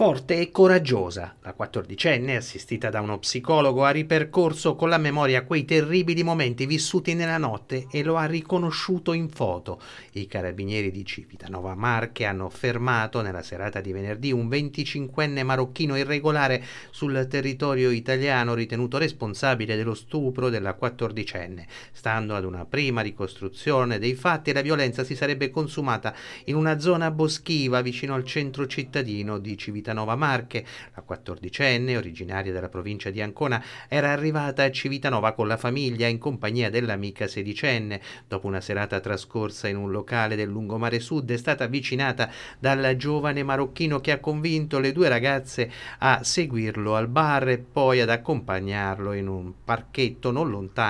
Forte e coraggiosa, la quattordicenne, assistita da uno psicologo, ha ripercorso con la memoria quei terribili momenti vissuti nella notte e lo ha riconosciuto in foto. I carabinieri di Civitanova Marche hanno fermato nella serata di venerdì un 25enne marocchino irregolare sul territorio italiano ritenuto responsabile dello stupro della quattordicenne. Stando ad una prima ricostruzione dei fatti, la violenza si sarebbe consumata in una zona boschiva vicino al centro cittadino di Civitanova. Civitanova Marche. La quattordicenne, originaria della provincia di Ancona, era arrivata a Civitanova con la famiglia in compagnia dell'amica sedicenne. Dopo una serata trascorsa in un locale del lungomare sud è stata avvicinata dal giovane marocchino che ha convinto le due ragazze a seguirlo al bar e poi ad accompagnarlo in un parchetto non lontano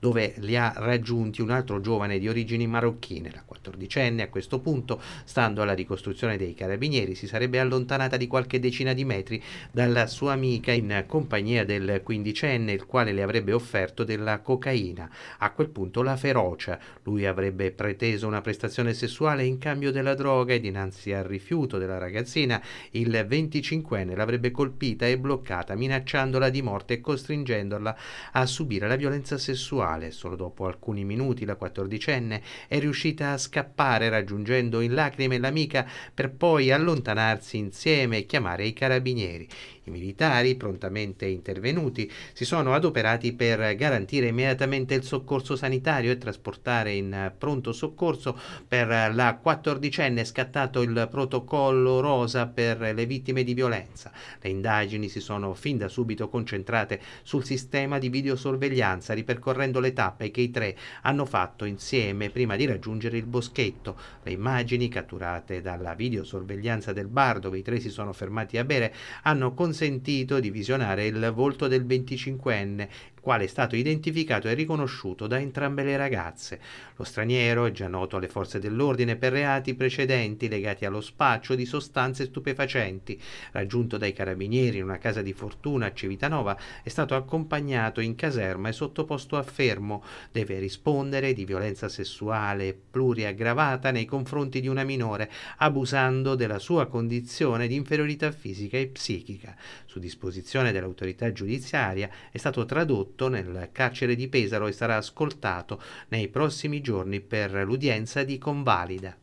dove li ha raggiunti un altro giovane di origini marocchine. La quattordicenne a questo punto, stando alla ricostruzione dei carabinieri, si sarebbe allontanata di qualche decina di metri dalla sua amica in compagnia del quindicenne il quale le avrebbe offerto della cocaina. A quel punto la ferocia. Lui avrebbe preteso una prestazione sessuale in cambio della droga e dinanzi al rifiuto della ragazzina il 25enne l'avrebbe colpita e bloccata minacciandola di morte e costringendola a subire la violenza sessuale. Solo dopo alcuni minuti la quattordicenne è riuscita a scappare raggiungendo in lacrime l'amica per poi allontanarsi insieme e chiamare i carabinieri. I militari, prontamente intervenuti, si sono adoperati per garantire immediatamente il soccorso sanitario e trasportare in pronto soccorso per la quattordicenne scattato il protocollo rosa per le vittime di violenza. Le indagini si sono fin da subito concentrate sul sistema di videosorveglianza, ripercorrendo le tappe che i tre hanno fatto insieme prima di raggiungere il boschetto. Le immagini catturate dalla videosorveglianza del Bardo, i tre si sono sono fermati a bere hanno consentito di visionare il volto del 25enne quale è stato identificato e riconosciuto da entrambe le ragazze. Lo straniero è già noto alle forze dell'ordine per reati precedenti legati allo spaccio di sostanze stupefacenti. Raggiunto dai carabinieri in una casa di fortuna a Civitanova, è stato accompagnato in caserma e sottoposto a fermo. Deve rispondere di violenza sessuale pluriaggravata nei confronti di una minore, abusando della sua condizione di inferiorità fisica e psichica. Su disposizione dell'autorità giudiziaria è stato tradotto condotto nel carcere di Pesaro e sarà ascoltato nei prossimi giorni per l'udienza di convalida.